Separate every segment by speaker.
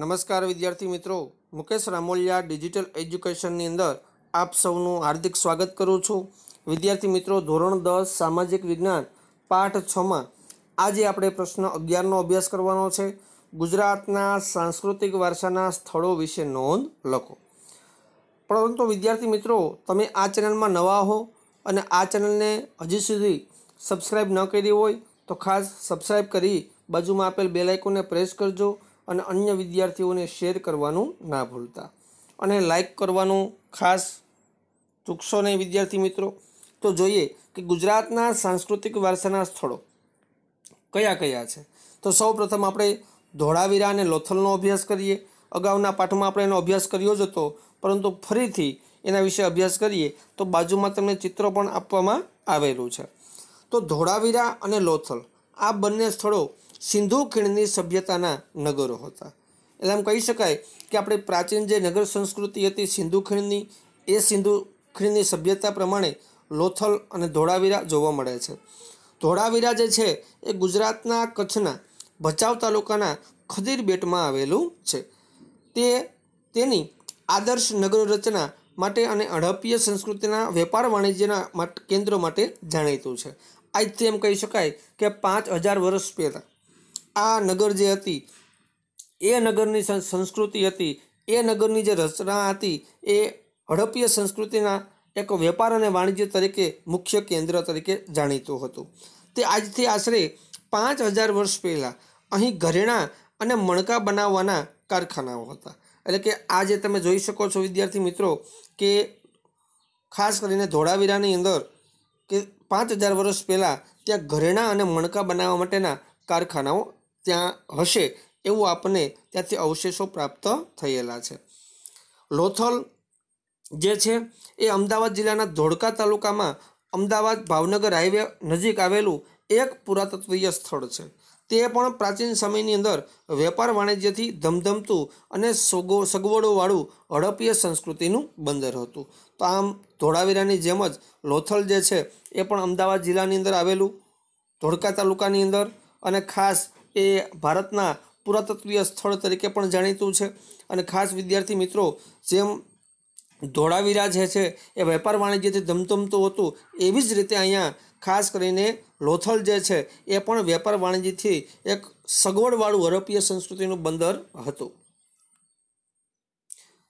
Speaker 1: નમસ્કાર વિદ્યાર્થી મિત્રો મુકેશ રામોલિયા ડિજિટલ એજ્યુકેશનની અંદર આપ સૌનું હાર્દિક સ્વાગત કરું છું વિદ્યાર્થી મિત્રો ધોરણ દસ સામાજિક વિજ્ઞાન પાઠ છમાં આજે આપણે પ્રશ્ન અગિયારનો અભ્યાસ કરવાનો છે ગુજરાતના સાંસ્કૃતિક વારસાના સ્થળો વિશે નોંધ લખો પરંતુ વિદ્યાર્થી મિત્રો તમે આ ચેનલમાં નવા હો અને આ ચેનલને હજી સુધી સબસ્ક્રાઈબ ન કરી હોય તો ખાસ સબસ્ક્રાઈબ કરી બાજુમાં આપેલ બેલાઇકોને પ્રેસ કરજો અને અન્ય વિદ્યાર્થીઓને શેર કરવાનું ના ભૂલતા અને લાઇક કરવાનું ખાસ ચૂકશો નહીં વિદ્યાર્થી મિત્રો તો જોઈએ કે ગુજરાતના સાંસ્કૃતિક વારસાના સ્થળો કયા કયા છે તો સૌ પ્રથમ આપણે ધોળાવીરા અને લોથલનો અભ્યાસ કરીએ અગાઉના પાઠમાં આપણે એનો અભ્યાસ કર્યો જ હતો પરંતુ ફરીથી એના વિશે અભ્યાસ કરીએ તો બાજુમાં તમને ચિત્ર પણ આપવામાં આવેલું છે તો ધોળાવીરા અને લોથલ આ બંને સ્થળો સિંધુ ખીણની સભ્યતાના નગરો હતા એટલે આમ કહી શકાય કે આપણે પ્રાચીન જે નગર સંસ્કૃતિ હતી સિંધુ ખીણની એ સિંધુ ખીણની સભ્યતા પ્રમાણે લોથલ અને ધોળાવીરા જોવા મળે છે ધોળાવીરા જે છે એ ગુજરાતના કચ્છના ભચાઉ તાલુકાના ખદીર બેટમાં આવેલું છે તે તેની આદર્શ નગર રચના માટે અને અડપીય સંસ્કૃતિના વેપાર વાણિજ્યના કેન્દ્રો માટે જાણીતું છે આજથી એમ કહી શકાય કે પાંચ હજાર વર્ષ પહેલાં આ નગર જે હતી એ નગરની સંસ્કૃતિ હતી એ નગરની જે રચના હતી એ હડપ્પીય સંસ્કૃતિના એક વેપાર અને વાણિજ્ય તરીકે મુખ્ય કેન્દ્ર તરીકે જાણીતું હતું તે આજથી આશરે પાંચ હજાર વર્ષ પહેલાં અહીં ઘરેણાં અને મણકા બનાવવાના કારખાનાઓ હતા એટલે કે આજે તમે જોઈ શકો છો વિદ્યાર્થી મિત્રો કે ખાસ કરીને ધોળાવીરાની અંદર કે પાંચ હજાર વર્ષ પહેલાં ત્યાં ઘરેણાં અને મણકા બનાવવા માટેના કારખાનાઓ ત્યાં હશે એવું આપણને ત્યાંથી અવશેષો પ્રાપ્ત થયેલા છે લોથલ જે છે એ અમદાવાદ જિલ્લાના ધોળકા તાલુકામાં અમદાવાદ ભાવનગર હાઈવે નજીક આવેલું એક પુરાતત્વીય સ્થળ છે તે પણ પ્રાચીન સમયની અંદર વેપાર વાણિજ્યથી ધમધમતું અને સગો સગવડોવાળું હડપીય સંસ્કૃતિનું બંદર હતું તો આમ ધોળાવીરાની જેમ જ લોથલ જે છે એ પણ અમદાવાદ જિલ્લાની અંદર આવેલું ધોળકા તાલુકાની અંદર અને ખાસ એ ભારતના પુરાતત્વીય સ્થળ તરીકે પણ જાણીતું છે અને ખાસ વિદ્યાર્થી મિત્રો જેમ ધોળાવીરા જે છે એ વેપાર વાણિજ્યથી ધમધમતું હતું એવી જ રીતે અહીંયા ખાસ કરીને લોથલ જે છે એ પણ વેપાર વાણિજ્યથી એક સગવડવાળું હરપીય સંસ્કૃતિનું બંદર હતું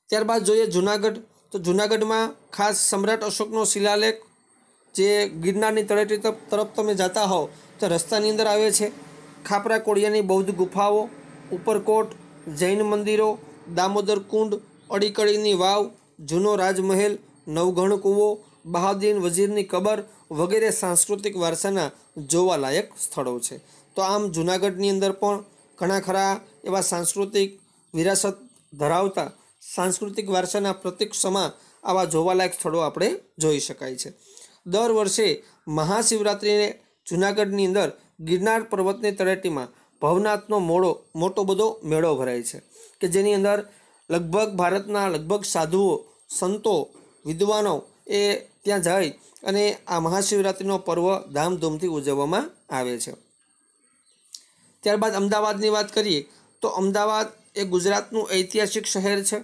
Speaker 1: ત્યારબાદ જોઈએ જુનાગઢ તો જુનાગઢમાં ખાસ સમ્રાટ અશોકનો શિલાલેખ જે ગિરનારની તળેટી તરફ તમે જતા હોવ તો રસ્તાની અંદર આવે છે ખાપરા કોળિયાની બૌદ્ધ ગુફાઓ ઉપરકોટ જૈન મંદિરો દામોદર કુંડ અડીકડીની વાવ જૂનો રાજમહેલ નવઘણ કૂવો બહાદીન વઝીરની કબર વગેરે સાંસ્કૃતિક વારસાના જોવાલાયક સ્થળો છે તો આમ જૂનાગઢની અંદર પણ ઘણા ખરા એવા સાંસ્કૃતિક વિરાસત ધરાવતા સાંસ્કૃતિક વારસાના પ્રતિક્ષમાં આવા જોવાલાયક સ્થળો આપણે જોઈ શકાય છે દર વર્ષે મહાશિવરાત્રિને જૂનાગઢની અંદર ગિરનાર પર્વતની તળેટીમાં ભવનાથનો મોડો મોટો બધો મેળો ભરાય છે કે જેની અંદર લગભગ ભારતના લગભગ સાધુઓ સંતો વિદ્વાનો એ ત્યાં જાય અને આ મહાશિવરાત્રિનો પર્વ ધામધૂમથી ઉજવવામાં આવે છે ત્યારબાદ અમદાવાદની વાત કરીએ તો અમદાવાદ એ ગુજરાતનું ઐતિહાસિક શહેર છે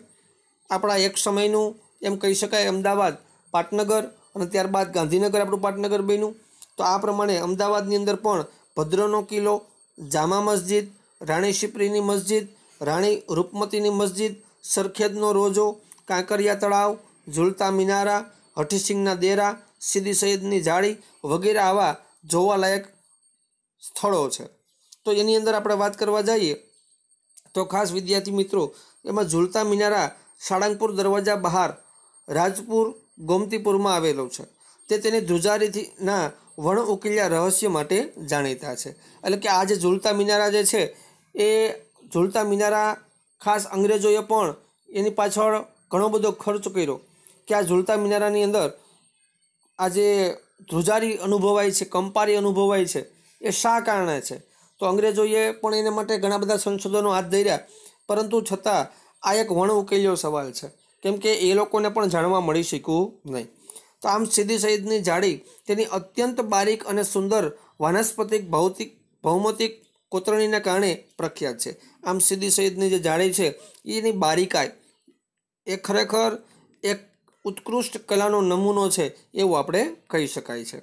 Speaker 1: આપણા એક સમયનું એમ કહી શકાય અમદાવાદ પાટનગર અને ત્યારબાદ ગાંધીનગર આપણું પાટનગર બન્યું તો આ પ્રમાણે અમદાવાદની અંદર પણ ભદ્રનો કિલ્લો જામા મસ્જિદ રાણી શિપરીની મસ્જિદ રાણી રૂપમતીની મસ્જિદ સરખેદનો રોજો કાંકરિયા તળાવ ઝુલતા મિનારા હઠીસિંહના દેરા સીદી સૈયદની જાળી વગેરે આવા જોવાલાયક સ્થળો છે તો એની અંદર આપણે વાત કરવા જઈએ તો ખાસ વિદ્યાર્થી મિત્રો એમાં ઝુલતા મિનારા સાળંગપુર દરવાજા બહાર રાજપુર ગોમતીપુરમાં આવેલો છે તે તેની ધ્રુજારીથીના વણ રહસ્ય માટે જાણીતા છે એટલે કે આ જે ઝૂલતા મિનારા જે છે એ ઝૂલતા મિનારા ખાસ અંગ્રેજોએ પણ એની પાછળ ઘણો બધો ખર્ચ કર્યો કે આ ઝૂલતા મિનારાની અંદર આ જે ધ્રુજારી અનુભવાય છે કંપારી અનુભવાય છે એ શા કારણે છે તો અંગ્રેજોએ પણ એને માટે ઘણા બધા સંશોધનો હાથ ધર્યા પરંતુ છતાં આ એક વણ સવાલ છે કેમ કે એ લોકોને પણ જાણવા મળી શક્યું નહીં તો આમ સીધી સહિતની જાળી તેની અત્યંત બારીક અને સુંદર વાનસ્પતિક ભૌતિક ભૌમતિક કોતરણીના કારણે પ્રખ્યાત છે આમ સીધી સહિતની જે જાળી છે એની બારીકાઈ એ ખરેખર એક ઉત્કૃષ્ટ કલાનો નમૂનો છે એવું આપણે કહી શકાય છે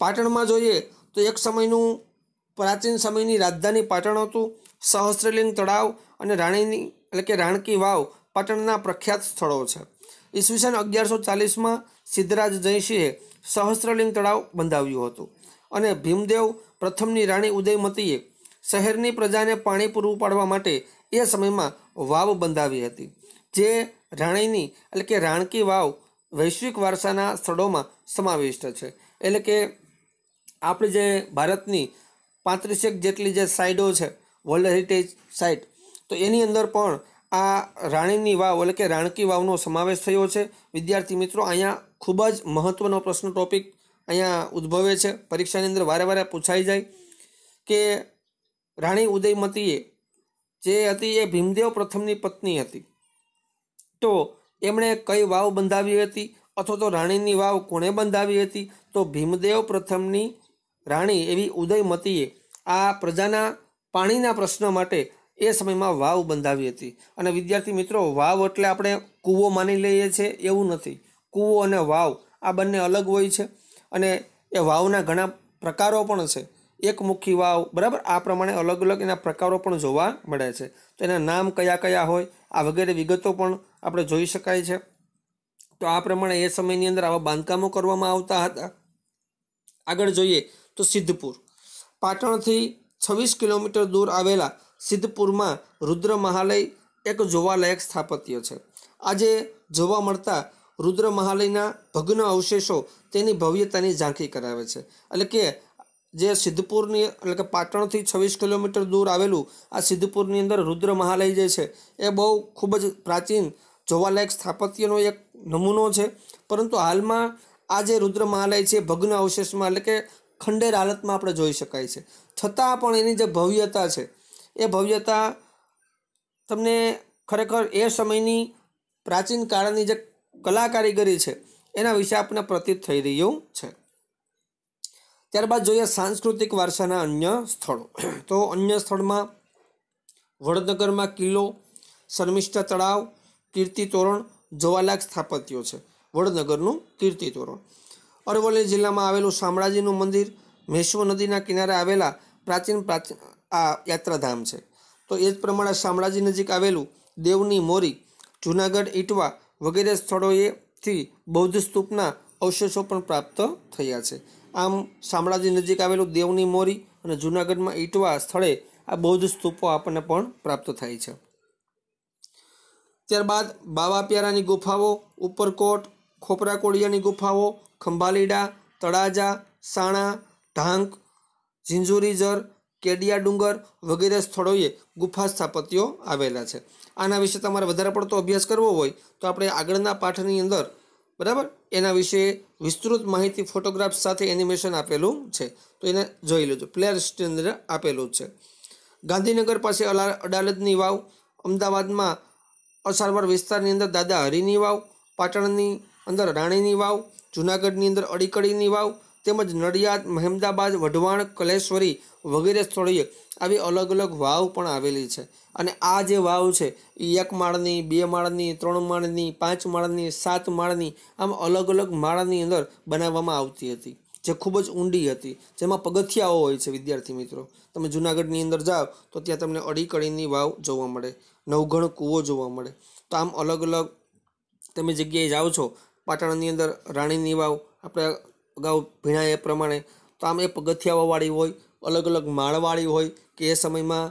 Speaker 1: પાટણમાં જોઈએ તો એક સમયનું પ્રાચીન સમયની રાજધાની પાટણ હતું સહસ્ત્રલિંગ તળાવ અને રાણીની એટલે કે રાણકી વાવ પાટણના પ્રખ્યાત સ્થળો છે ઈસવીસન અગિયારસો ચાલીસમાં સિદ્ધરાજ જયસિંહે સહસ્ત્રલિંગ તળાવ બંધાવ્યું હતું અને ભીમદેવ પ્રથમની રાણી ઉદયમતીએ શહેરની પ્રજાને પાણી પૂરું પાડવા માટે એ સમયમાં વાવ બંધાવી હતી જે રાણીની એટલે કે રાણકી વાવ વૈશ્વિક વારસાના સ્થળોમાં સમાવિષ્ટ છે એટલે કે આપણે જે ભારતની પાંત્રીસેક જેટલી જે સાઇડો છે વર્લ્ડ હેરિટેજ સાઇટ તો એની અંદર પણ આ રાણીની વાવ એટલે કે રાણકી વાવનો સમાવેશ થયો છે વિદ્યાર્થી મિત્રો અહીંયા ખૂબ જ મહત્ત્વનો પ્રશ્ન ટોપિક અહીંયા ઉદ્ભવે છે પરીક્ષાની અંદર વારે વારે પૂછાઈ જાય કે રાણી ઉદયમતીએ જે હતી એ ભીમદેવ પ્રથમની પત્ની હતી તો એમણે કઈ વાવ બંધાવી હતી અથવા તો રાણીની વાવ કોણે બંધાવી હતી તો ભીમદેવ પ્રથમની રાણી એવી ઉદયમતીએ આ પ્રજાના પાણીના પ્રશ્ન માટે એ સમયમાં વાવ બંધાવી હતી અને વિદ્યાર્થી મિત્રો વાવ એટલે આપણે કૂવો માની લઈએ છીએ એવું નથી કૂવો અને વાવ આ બંને અલગ હોય છે અને એ વાવના ઘણા પ્રકારો પણ છે એકમુખી વાવ બરાબર આ પ્રમાણે અલગ અલગ એના પ્રકારો પણ જોવા મળે છે તો એના નામ કયા કયા હોય આ વગેરે વિગતો પણ આપણે જોઈ શકાય છે તો આ પ્રમાણે એ સમયની અંદર આવા બાંધકામો કરવામાં આવતા હતા આગળ જોઈએ તો સિદ્ધપુર પાટણથી છવ્વીસ કિલોમીટર દૂર આવેલા સિદ્ધપુરમાં રુદ્ર મહાલય એક જોવાલાયક સ્થાપત્ય છે આજે જોવા મળતા રુદ્ર મહાલયના ભગ્ન અવશેષો તેની ભવ્યતાની ઝાંખી કરાવે છે એટલે કે જે સિદ્ધપુરની એટલે કે પાટણથી છવ્વીસ કિલોમીટર દૂર આવેલું આ સિદ્ધપુરની અંદર રુદ્ર મહાલય જે છે એ બહુ ખૂબ જ પ્રાચીન જોવાલાયક સ્થાપત્યનો એક નમૂનો છે પરંતુ હાલમાં આ જે રુદ્ર મહાલય છે ભગ્ન અવશેષમાં એટલે કે ખંડેર હાલતમાં આપણે જોઈ શકાય છે છતાં પણ એની જે ભવ્યતા છે એ ભવ્યતા તમને ખરેખર એ સમયની પ્રાચીન કાળની જે કલા કારીગરી છે એના વિશે આપણે પ્રતીત થઈ રહ્યું છે ત્યારબાદ જોઈએ સાંસ્કૃતિક વારસાના અન્ય સ્થળો તો અન્ય સ્થળમાં વડનગરમાં કિલ્લો શર્મિષ્ઠા તળાવ કીર્તિ તોરણ જોવાલાયક સ્થાપત્યો છે વડનગરનું કીર્તિ તોરણ અરવલ્લી જિલ્લામાં આવેલું શામળાજીનું મંદિર મહેશ્વર નદીના કિનારે આવેલા પ્રાચીન પ્રાચીન આ યાત્રાધામ છે તો એ જ પ્રમાણે શામળાજી નજીક આવેલું દેવની મોરી જૂનાગઢ ઈટવા વગેરે સ્થળોએથી બૌદ્ધ સ્તૂપના અવશેષો પણ પ્રાપ્ત થયા છે આમ શામળાજી નજીક આવેલું દેવની મોરી અને જૂનાગઢમાં ઈટવા સ્થળે આ બૌદ્ધ સ્તૂપો આપણને પણ પ્રાપ્ત થાય છે ત્યારબાદ બાવા પ્યારાની ગુફાઓ ઉપરકોટ ખોપરા કોળિયાની ગુફાઓ ખંભાલીડા તળાજા સાણા ઢાંક ઝિંઝુરીઝર કેડિયા ડુંગર વગેરે સ્થળોએ ગુફા સ્થાપત્યો આવેલા છે આના વિશે તમારે વધારે પડતો અભ્યાસ કરવો હોય તો આપણે આગળના પાઠની અંદર બરાબર એના વિશે વિસ્તૃત માહિતી ફોટોગ્રાફ્સ સાથે એનિમેશન આપેલું છે તો એને જોઈ લેજો પ્લેયર સ્ટેન્ડર આપેલું છે ગાંધીનગર પાસે અલા અડાલજની વાવ અમદાવાદમાં અસારવાર વિસ્તારની અંદર દાદા હરિની વાવ પાટણની અંદર રાણીની વાવ જૂનાગઢની અંદર અડીકડીની વાવ તેમજ નડિયાદ મહેમદાબાદ વઢવાણ કલેશ્વરી વગેરે સ્થળોએ આવી અલગ અલગ વાવ પણ આવેલી છે અને આ જે વાવ છે એ એક માળની બે માળની ત્રણ માળની પાંચ માળની સાત માળની આમ અલગ અલગ માળની અંદર બનાવવામાં આવતી હતી જે ખૂબ જ ઊંડી હતી જેમાં પગથિયાઓ હોય છે વિદ્યાર્થી મિત્રો તમે જુનાગઢની અંદર જાઓ તો ત્યાં તમને અડી કડીની વાવ જોવા મળે નવઘણ કૂવો જોવા મળે તો આમ અલગ અલગ તમે જગ્યાએ જાઓ છો પાટણની અંદર રાણીની વાવ આપણે અગાઉ ભીણાય એ પ્રમાણે તો આમ એ પગથિયાવાળી હોય અલગ અલગ માળવાળી હોય કે એ સમયમાં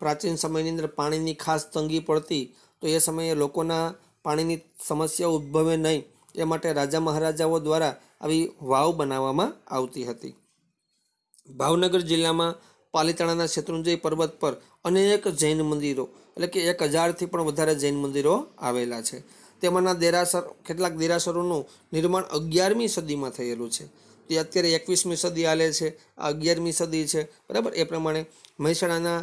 Speaker 1: પ્રાચીન સમયની અંદર પાણીની ખાસ તંગી પડતી તો એ સમયે લોકોના પાણીની સમસ્યા ઉદ્ભવે નહીં એ માટે રાજા મહારાજાઓ દ્વારા આવી વાવ બનાવવામાં આવતી હતી ભાવનગર જિલ્લામાં પાલીતાણાના શેત્રુંજય પર્વત પર અનેક જૈન મંદિરો એટલે કે એક હજારથી પણ વધારે જૈન મંદિરો આવેલા છે તેમાંના દેરાસર કેટલાક દેરાસરોનું નિર્માણ અગિયારમી સદીમાં થયેલું છે તે અત્યારે એકવીસમી સદી હાલે છે આ અગિયારમી સદી છે બરાબર એ પ્રમાણે મહેસાણાના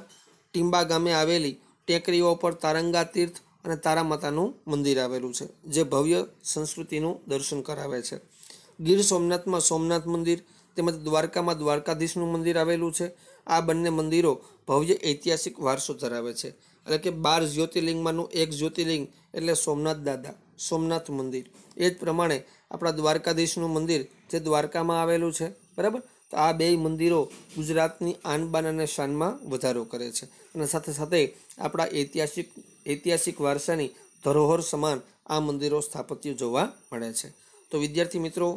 Speaker 1: ટીંબા ગામે આવેલી ટેકરીઓ પર તારંગા તીર્થ અને તારા માતાનું મંદિર આવેલું છે જે ભવ્ય સંસ્કૃતિનું દર્શન કરાવે છે ગીર સોમનાથમાં સોમનાથ મંદિર તેમજ દ્વારકામાં દ્વારકાધીશનું મંદિર આવેલું છે આ બંને મંદિરો ભવ્ય ઐતિહાસિક વારસો ધરાવે છે એટલે કે બાર જ્યોતિર્લિંગમાંનું એક જ્યોતિર્લિંગ એટલે સોમનાથ દાદા સોમનાથ મંદિર એ જ પ્રમાણે આપણા દ્વારકાધીશનું મંદિર જે દ્વારકામાં આવેલું છે બરાબર તો આ બે મંદિરો ગુજરાતની આનબાન અને શાનમાં વધારો કરે છે અને સાથે સાથે આપણા ઐતિહાસિક ઐતિહાસિક વારસાની ધરોહર સમાન આ મંદિરો સ્થાપત્ય જોવા મળે છે તો વિદ્યાર્થી મિત્રો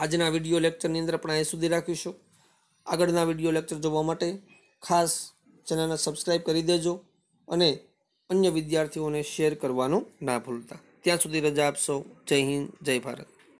Speaker 1: આજના વિડીયો લેક્ચરની અંદર પણ અહીં સુધી રાખીશું આગળના વિડીયો લેક્ચર જોવા માટે ખાસ ચેનલને સબસ્ક્રાઈબ કરી દેજો અને અન્ય વિદ્યાર્થીઓને શેર કરવાનું ના ભૂલતા ત્યાં સુધી રજા આપશો જય હિન્દ જય ભારત